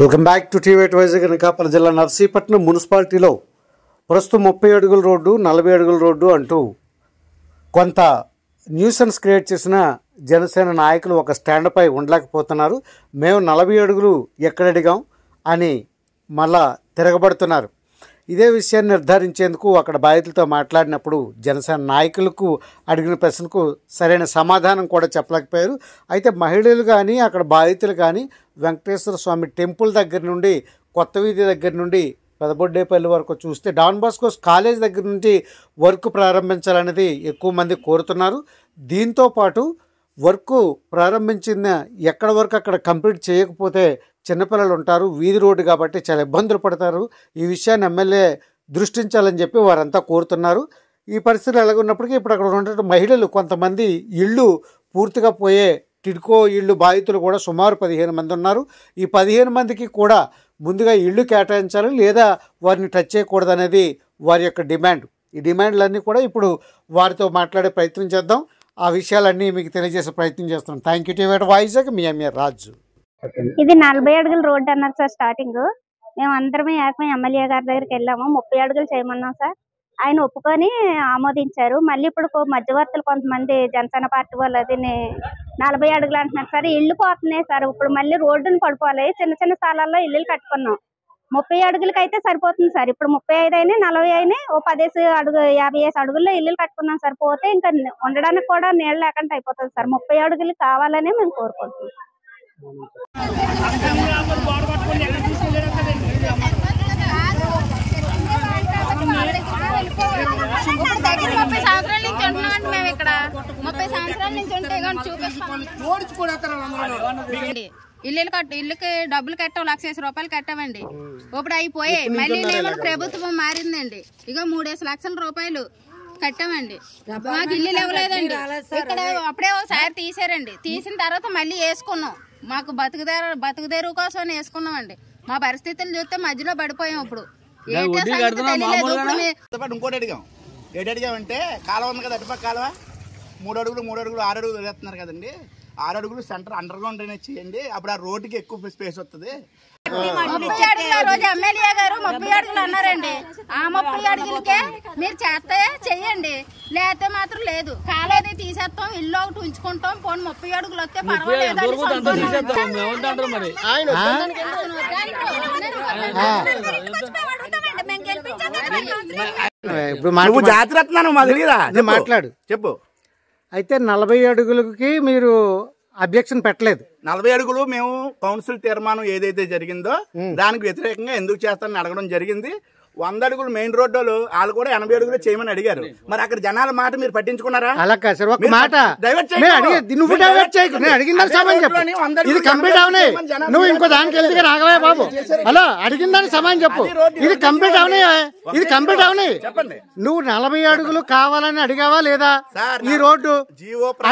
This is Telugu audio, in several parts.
welcome back to TV Vizag Anakapalli జిల్లా నర్సీపట్నం మున్సిపాలిటీలో ప్రస్తుతం ముప్పై అడుగుల రోడ్డు నలభై అడుగుల రోడ్డు అంటూ కొంత న్యూసెన్స్ క్రియేట్ చేసిన జనసేన నాయకులు ఒక స్టాండ్పై ఉండలేకపోతున్నారు మేము నలభై అడుగులు ఎక్కడ అడిగాం అని మళ్ళా తిరగబడుతున్నారు ఇదే విషయాన్ని నిర్ధారించేందుకు అక్కడ బాధితులతో మాట్లాడినప్పుడు జనసేన నాయకులకు అడిగిన ప్రశ్నకు సరైన సమాధానం కూడా చెప్పలేకపోయారు అయితే మహిళలు కానీ అక్కడ బాధితులు కానీ వెంకటేశ్వర స్వామి టెంపుల్ దగ్గర నుండి కొత్త వీధి దగ్గర నుండి పెదబొడ్డేపల్లి వరకు చూస్తే డాన్ బాస్కోస్ కాలేజ్ దగ్గర నుండి వర్క్ ప్రారంభించాలనేది ఎక్కువ మంది కోరుతున్నారు దీంతో పాటు వర్క్ ప్రారంభించిన ఎక్కడ వరకు అక్కడ కంప్లీట్ చేయకపోతే చిన్నపిల్లలు ఉంటారు వీధి రోడ్డు కాబట్టి చాలా ఇబ్బందులు పడతారు ఈ విషయాన్ని ఎమ్మెల్యే దృష్టించాలని చెప్పి వారంతా కోరుతున్నారు ఈ పరిస్థితులు ఎలాగున్నప్పటికీ ఇప్పుడు అక్కడ ఉన్నటువంటి మహిళలు కొంతమంది ఇళ్ళు పూర్తిగా పోయే టిడ్కో ఇళ్ళు బాధితులు కూడా సుమారు పదిహేను మంది ఉన్నారు ఈ పదిహేను మందికి కూడా ముందుగా ఇళ్ళు కేటాయించాలి లేదా వారిని టచ్ చేయకూడదు అనేది వారి యొక్క డిమాండ్ ఈ డిమాండ్లన్నీ కూడా ఇప్పుడు వారితో మాట్లాడే ప్రయత్నం చేద్దాం ఆ విషయాలన్నీ మీకు తెలియజేసే ప్రయత్నం చేస్తున్నాం థ్యాంక్ యూ టు వైజాగ్ మీ ఎంఏ రాజు ఇది నలభై అడుగులు రోడ్డు అన్నారు సార్ స్టార్టింగ్ మేము అందరమే ఏకమే ఎమ్మెల్యే గారి దగ్గరికి వెళ్ళాము ముప్పై అడుగులు చేయమన్నాం సార్ ఆయన ఒప్పుకొని ఆమోదించారు మళ్ళీ ఇప్పుడు మధ్యవర్తులు కొంతమంది జనసేన పార్టీ వాళ్ళు అది నలభై అడుగులు అంటున్నారు సార్ ఇళ్ళు పోతున్నాయి సార్ ఇప్పుడు మళ్ళీ రోడ్డును పడిపోవాలి చిన్న చిన్న స్థలాల్లో ఇల్లులు కట్టుకున్నాం ముప్పై అడుగులకి అయితే సరిపోతుంది సార్ ఇప్పుడు ముప్పై ఐదు అయినా నలభై అయినా ఓ పదేసి అడుగు యాభై ఐదు అడుగుల్లో ఇల్లులు కట్టుకున్నాం సార్ పోతే ఇంకా ఉండడానికి కూడా నీళ్ళు లేకుండా అయిపోతుంది సార్ ముప్పై అడుగులు కావాలనే మేము కోరుకుంటున్నాం ఇల్లు కట్ట ఇల్లుకి డబ్బులు కట్టాం లక్ష రూపాయలు కట్టామండి ఇప్పుడు అయిపోయి మళ్ళీ ఏమో ప్రభుత్వం మారిందండి ఇక మూడేసి లక్షల రూపాయలు కట్టామండి మాకు ఇల్లు ఇవ్వలేదండి ఇక్కడ అప్పుడే ఒకసారి తీసారండి తీసిన తర్వాత మళ్ళీ వేసుకున్నాం మాకు బతుకుదేరు బతుకుదేరు కోసం వేసుకున్నామండి మా పరిస్థితులు చూస్తే మధ్యలో పడిపోయాం ఇప్పుడు ఇంకోటి అడిగాం ఏటి అడిగామంటే కాలువ ఉంది కదా అటుపక్క కాలువ మూడు అడుగులు మూడు అడుగులు ఆరు అడుగులు వదిలేస్తున్నారు కదండి ఆరు అడుగులు సెంటర్ అండర్ గ్రౌండ్ డ్రైనేజ్ చేయండి అప్పుడు ఆ రోడ్డుకి ఎక్కువ స్పేస్ వస్తుంది రోజు ఎమ్మెల్యే గారు ముప్పై అడుగులు అన్నారండి ఆ ముప్పై అడుగులకే మీరు చేస్తే చెయ్యండి లేకపోతే మాత్రం లేదు కాలేది తీసేస్తాం ఇల్లు ఒకటి ఉంచుకుంటాం పోనీ ముప్పై అడుగులు వస్తే పర్వాలేదు జాతిరత్నాను మా మాట్లాడు చెప్పు అయితే నలభై అడుగులకి మీరు అబ్జెక్షన్ పెట్టలేదు నలభై అడుగులు మేము కౌన్సిల్ తీర్మానం ఏదైతే జరిగిందో దానికి వ్యతిరేకంగా ఎందుకు చేస్తానని అడగడం జరిగింది వంద అడుగులు మెయిన్ రోడ్డు వాళ్ళు కూడా ఎనభై అడుగులు చేయమని అడిగారు మరి అక్కడ జనాల మాట మీరు పట్టించుకున్నారా అలా కాదు సార్ ఒక మాట నువ్వు డైవర్ట్ చేయకు నేను అడిగిన సమాన్ చెప్పు ఇది కంప్లీట్ అవనే నువ్వు ఇంకో దానికి వెళ్తే రాగవే బాబు హలో అడిగిందని దానికి సమాన్ చెప్పు ఇది కంప్లీట్ అవనే ఇది కంప్లీట్ అవనే చెప్పండి నువ్వు నలభై అడుగులు కావాలని అడిగావా లేదా ఈ రోడ్డు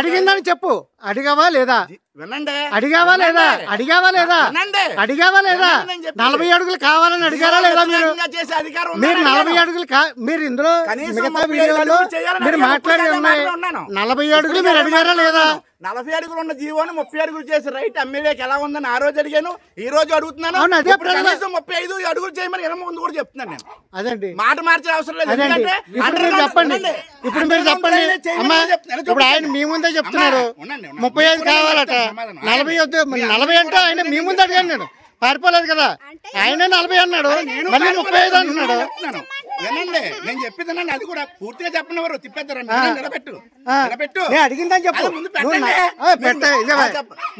అడిగిందని చెప్పు అడిగావా లేదా వినండి అడిగావా లేదా అడిగావా లేదా అడిగావా లేదా నలభై అడుగులు కావాలని అడిగారా లేదా మీరు మీరు నలభై అడుగులు మీరు ఇందులో మిగతా వీడియోలో మీరు మాట్లాడి ఉన్నాయి నలభై అడుగులు మీరు అడిగారా లేదా నలభై అడుగులు ఉన్న జీవోని ముప్పై అడుగులు చేసి రైట్ ఎమ్మెల్యేకి ఎలా ఉందని ఆ రోజు అడిగాను ఈ రోజు అడుగుతున్నాను ముప్పై ఐదు అడుగులు చేయమని ఇరవై ముందు కూడా చెప్తున్నాను నేను అదండి మాట మార్చే అవసరం లేదు ఎందుకంటే చెప్పండి ఇప్పుడు మీరు చెప్పండి ఇప్పుడు ఆయన మీ ముందే చెప్తున్నారు ముప్పై ఐదు కావాలట నలభై వద్దు నలభై అంటే ఆయన మీ ముందే అడిగాను నేను పారిపోలేదు కదా ఆయనే నలభై అన్నాడు మళ్ళీ ముప్పై ఐదు అంటున్నాడు వినండి నేను చెప్పేదనండి అది కూడా పూర్తిగా చెప్పనివ్వరు తిప్పేద్దరు అడిగిందని చెప్పు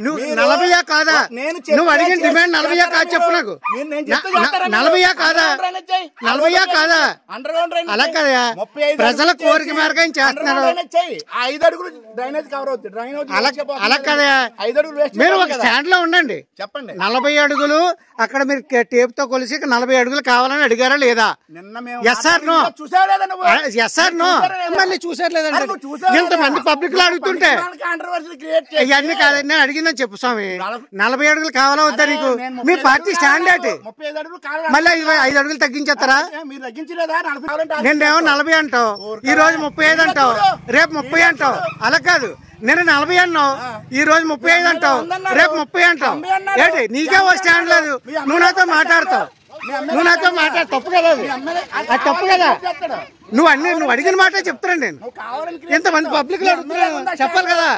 నువ్వు నలభైయా కాదా నువ్వు అడిగిన డిమాండ్ కాదు చెప్పు నాకు నలభైయా కాదా నలభైయా కాదా అలా కదా ప్రజల కోరిక మేరకు చేస్తున్నారు ఐదు అడుగులు డ్రైనేజ్ కవర్ అవుతుంది అలా కదా ఐదు అడుగులు మీరు ఒక స్టాండ్ లో ఉండండి చెప్పండి నలభై అడుగులు అక్కడ మీరు టేప్ తో కొలిసి నలభై అడుగులు కావాలని అడిగారా లేదా నిన్న ఎస్ఆర్ ఎస్ఆర్ నో నో మళ్ళీ చూసారు మంది పబ్లిక్ లో అడుగుతుంటే ఇవన్నీ కాదండి అడిగిందని చెప్పు స్వామి నలభై అడుగులు కావాలా వద్దా నీకు మీ పార్టీ స్టాండర్డ్ మళ్ళీ ఐదు అడుగులు తగ్గించేస్తారా నేనేమో నలభై అంటావు ఈ రోజు ముప్పై ఐదు అంటావు రేపు ముప్పై అంటావు అలా కాదు నేను నలభై అన్నావు ఈ రోజు ముప్పై ఐదు అంటావు రేపు ముప్పై అంటావు ఏంటి నీకే ఓ స్టాండ్ లేదు నువ్వు నాతో మాట్లాడతావు నువ్వు నాతో మాట్లాడు తప్పు కదా అది అది తప్పు కదా నువ్వు అన్ని నువ్వు అడిగిన మాట చెప్తున్నాను నేను ఎంతమంది పబ్లిక్ లో అడుగుతున్నా చెప్పాలి కదా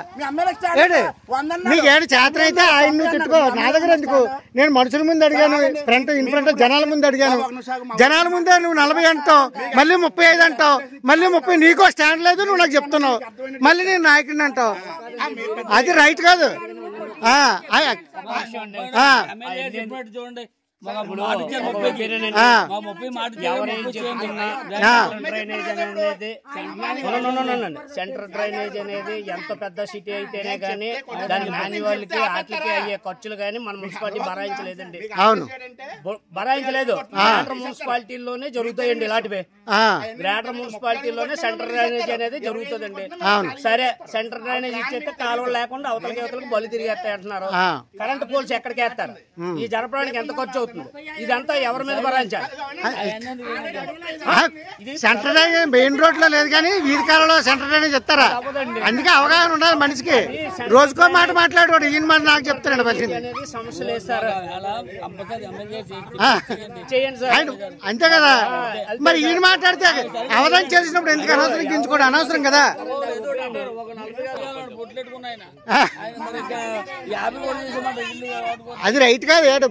నీకు ఏడు చేత అయితే ఆయన నువ్వు తిట్టుకో నా దగ్గర ఎందుకు నేను మనుషుల ముందు అడిగాను ఫ్రంట్ ఇన్ ఫ్రంట్ జనాల ముందు అడిగాను జనాల ముందే నువ్వు నలభై అంటావు మళ్ళీ ముప్పై ఐదు అంటావు మళ్ళీ ముప్పై నీకో స్టాండ్ లేదు నువ్వు నాకు చెప్తున్నావు మళ్ళీ నేను నాయకుడిని అంటావు అది రైట్ కాదు చూడండి సెంటర్ డ్రైనేజ్ అనేది ఎంత పెద్ద సిటీ అయితేనే గానీ దాని కి వాటికి అయ్యే ఖర్చులు గానీ మన మున్సిపాలిటీ భరాయించలేదండి అవును భరాయించలేదు గ్రేటర్ మున్సిపాలిటీలోనే జరుగుతాయండి ఇలాంటివి గ్రేటర్ మున్సిపాలిటీలోనే సెంటర్ డ్రైనేజ్ అనేది జరుగుతుందండి సరే సెంటర్ డ్రైనేజ్ ఇచ్చేస్తే కాలువలు లేకుండా అవతలకి అవతలకి బలి తిరిగేస్తాయి అంటున్నారు కరెంట్ పోల్స్ ఎక్కడికి వేస్తారు ఈ జరపడానికి ఎంత ఖర్చు అవుతుంది ఇదంతా ఎవరి మీద సెంటర్ డ్రైనేజ్ మెయిన్ రోడ్ లో లేదు కానీ వీధికాలలో సెంటర్ డ్రైనేజ్ చెప్తారా అందుకే అవగాహన ఉండాలి మనిషికి రోజుకో మాట మాట్లాడేవాడు ఈయన మాట నాకు చెప్తారండి పరిస్థితి అంతే కదా మరి ఈయన మాట్లాడితే అవధానం చేసినప్పుడు ఎందుకు అనవసరం గించుకోవడం అనవసరం కదా అది రైట్ కాదు